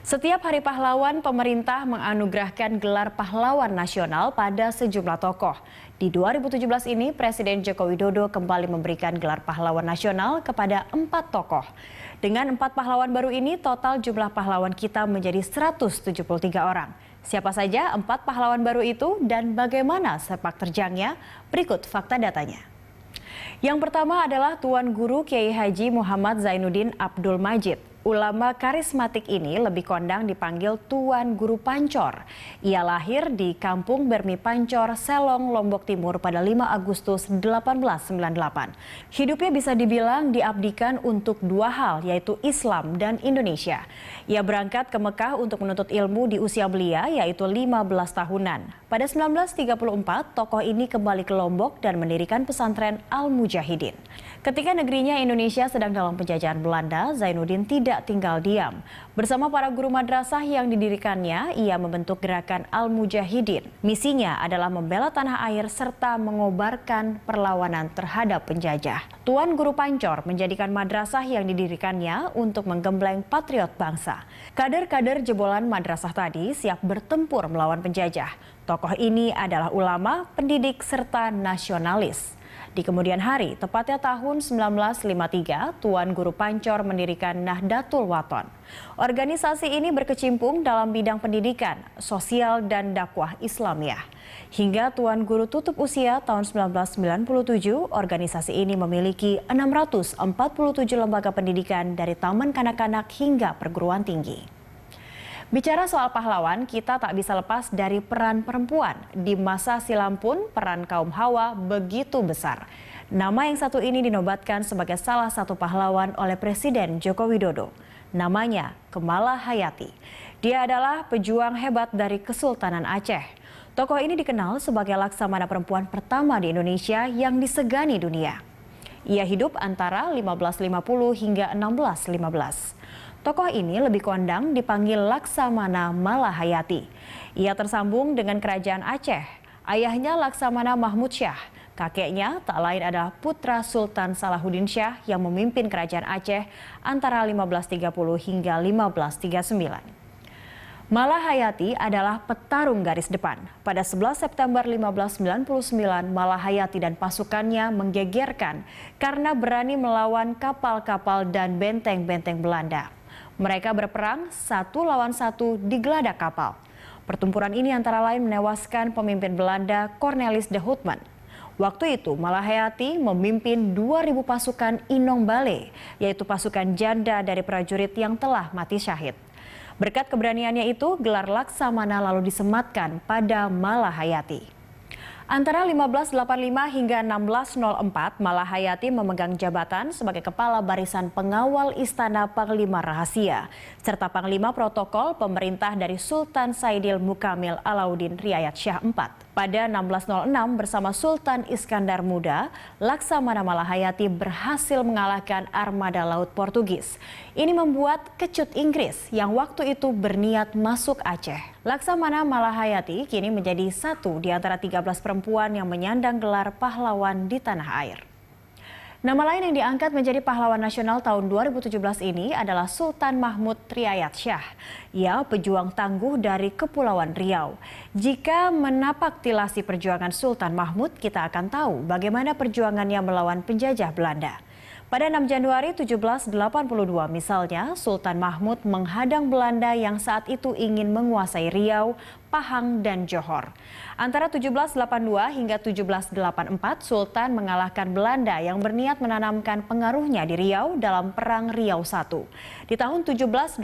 Setiap hari pahlawan, pemerintah menganugerahkan gelar pahlawan nasional pada sejumlah tokoh. Di 2017 ini, Presiden Joko Widodo kembali memberikan gelar pahlawan nasional kepada empat tokoh. Dengan empat pahlawan baru ini, total jumlah pahlawan kita menjadi 173 orang. Siapa saja empat pahlawan baru itu dan bagaimana sepak terjangnya? Berikut fakta datanya. Yang pertama adalah Tuan Guru Kiai Haji Muhammad Zainuddin Abdul Majid. Ulama karismatik ini lebih kondang dipanggil Tuan Guru Pancor. Ia lahir di Kampung Bermi Pancor, Selong, Lombok Timur pada 5 Agustus 1898. Hidupnya bisa dibilang diabdikan untuk dua hal, yaitu Islam dan Indonesia. Ia berangkat ke Mekah untuk menuntut ilmu di usia belia, yaitu 15 tahunan. Pada 1934, tokoh ini kembali ke Lombok dan mendirikan pesantren Al-Mujahidin. Ketika negerinya Indonesia sedang dalam penjajahan Belanda, Zainuddin tidak tidak tinggal diam. Bersama para guru madrasah yang didirikannya, ia membentuk gerakan Al-Mujahidin. Misinya adalah membela tanah air serta mengobarkan perlawanan terhadap penjajah. Tuan Guru Pancor menjadikan madrasah yang didirikannya untuk menggembleng patriot bangsa. Kader-kader jebolan madrasah tadi siap bertempur melawan penjajah. Tokoh ini adalah ulama, pendidik, serta nasionalis. Di kemudian hari, tepatnya tahun 1953, Tuan Guru Pancor mendirikan Nahdlatul Waton. Organisasi ini berkecimpung dalam bidang pendidikan, sosial, dan dakwah Islamiyah. Hingga Tuan Guru tutup usia tahun 1997, organisasi ini memiliki 647 lembaga pendidikan dari taman kanak-kanak hingga perguruan tinggi. Bicara soal pahlawan, kita tak bisa lepas dari peran perempuan. Di masa silam pun peran kaum Hawa begitu besar. Nama yang satu ini dinobatkan sebagai salah satu pahlawan oleh Presiden Joko Widodo. Namanya Kemala Hayati. Dia adalah pejuang hebat dari Kesultanan Aceh. Tokoh ini dikenal sebagai laksamana perempuan pertama di Indonesia yang disegani dunia. Ia hidup antara 1550 hingga 1615. Tokoh ini lebih kondang dipanggil Laksamana Malahayati. Ia tersambung dengan kerajaan Aceh. Ayahnya Laksamana Mahmud Syah. Kakeknya tak lain adalah putra Sultan Salahuddin Syah yang memimpin kerajaan Aceh antara 1530 hingga 1539. sembilan. Malahayati adalah petarung garis depan. Pada 11 September 1599, sembilan. Malahayati dan pasukannya menggegerkan karena berani melawan kapal-kapal dan benteng-benteng Belanda. Mereka berperang satu lawan satu di geladak kapal. Pertempuran ini antara lain menewaskan pemimpin Belanda Cornelis de Houtman. Waktu itu Malahayati memimpin 2.000 pasukan Inong Bale, yaitu pasukan janda dari prajurit yang telah mati syahid. Berkat keberaniannya itu, gelar Laksamana lalu disematkan pada Malahayati. Antara 1585 hingga 1604, Malahayati memegang jabatan sebagai Kepala Barisan Pengawal Istana Panglima Rahasia, serta Panglima Protokol Pemerintah dari Sultan Saidil Mukamil Alauddin Riayat Syah IV. Pada 1606 bersama Sultan Iskandar Muda, Laksamana Malahayati berhasil mengalahkan armada laut Portugis. Ini membuat kecut Inggris yang waktu itu berniat masuk Aceh Laksamana Malahayati kini menjadi satu di antara 13 perempuan yang menyandang gelar pahlawan di tanah air. Nama lain yang diangkat menjadi pahlawan nasional tahun 2017 ini adalah Sultan Mahmud Triayat Syah. Ia pejuang tangguh dari Kepulauan Riau. Jika menapak tilasi perjuangan Sultan Mahmud, kita akan tahu bagaimana perjuangannya melawan penjajah Belanda. Pada 6 Januari 1782 misalnya, Sultan Mahmud menghadang Belanda yang saat itu ingin menguasai Riau Pahang, dan Johor. Antara 1782 hingga 1784, Sultan mengalahkan Belanda yang berniat menanamkan pengaruhnya di Riau dalam Perang Riau I. Di tahun 1784,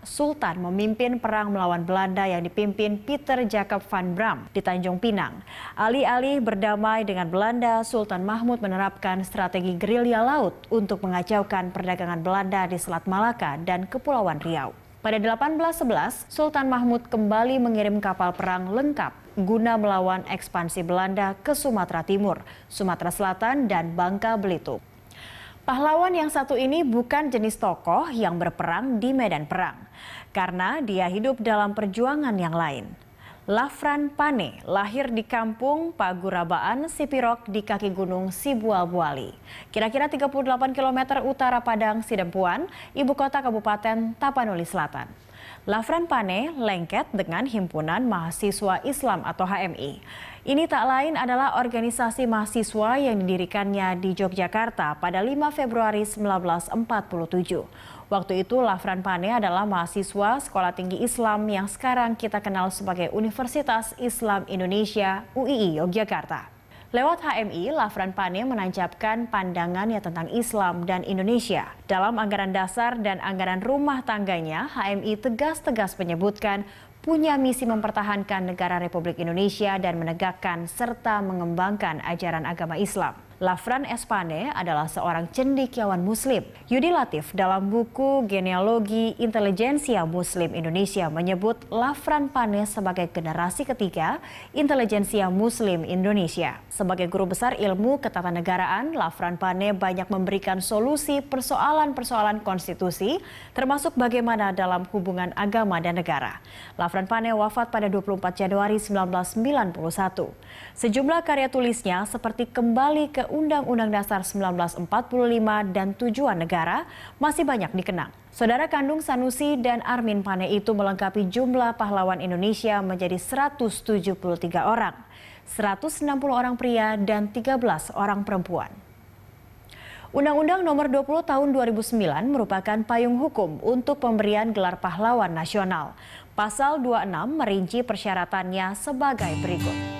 Sultan memimpin perang melawan Belanda yang dipimpin Peter Jacob van Bram di Tanjung Pinang. Alih-alih berdamai dengan Belanda, Sultan Mahmud menerapkan strategi gerilya laut untuk mengacaukan perdagangan Belanda di Selat Malaka dan Kepulauan Riau. Pada 1811, Sultan Mahmud kembali mengirim kapal perang lengkap guna melawan ekspansi Belanda ke Sumatera Timur, Sumatera Selatan, dan Bangka Belitung. Pahlawan yang satu ini bukan jenis tokoh yang berperang di medan perang, karena dia hidup dalam perjuangan yang lain. Lafran Pane lahir di kampung Pagurabaan Sipirok di kaki gunung Sibuabuali. Kira-kira 38 km utara Padang Sidempuan, ibu kota Kabupaten Tapanuli Selatan. Lafran Pane lengket dengan Himpunan Mahasiswa Islam atau HMI. Ini tak lain adalah organisasi mahasiswa yang didirikannya di Yogyakarta pada 5 Februari 1947. Waktu itu Lafran Pane adalah mahasiswa Sekolah Tinggi Islam yang sekarang kita kenal sebagai Universitas Islam Indonesia UII Yogyakarta. Lewat HMI, Lafran Pane menancapkan pandangannya tentang Islam dan Indonesia. Dalam anggaran dasar dan anggaran rumah tangganya, HMI tegas-tegas menyebutkan punya misi mempertahankan negara Republik Indonesia dan menegakkan serta mengembangkan ajaran agama Islam. Lafran Espane adalah seorang cendikiawan muslim. Yudi Latif dalam buku Genealogi Intelijensia Muslim Indonesia menyebut Lafran Pane sebagai generasi ketiga intelijensia muslim Indonesia. Sebagai guru besar ilmu ketatanegaraan, Lafran Pane banyak memberikan solusi persoalan-persoalan konstitusi termasuk bagaimana dalam hubungan agama dan negara. Lafran Pane wafat pada 24 Januari 1991. Sejumlah karya tulisnya seperti Kembali ke Undang-Undang Dasar 1945 dan tujuan negara masih banyak dikenang. Saudara kandung Sanusi dan Armin Pane itu melengkapi jumlah pahlawan Indonesia menjadi 173 orang, 160 orang pria dan 13 orang perempuan. Undang-Undang Nomor 20 Tahun 2009 merupakan payung hukum untuk pemberian gelar pahlawan nasional. Pasal 26 merinci persyaratannya sebagai berikut.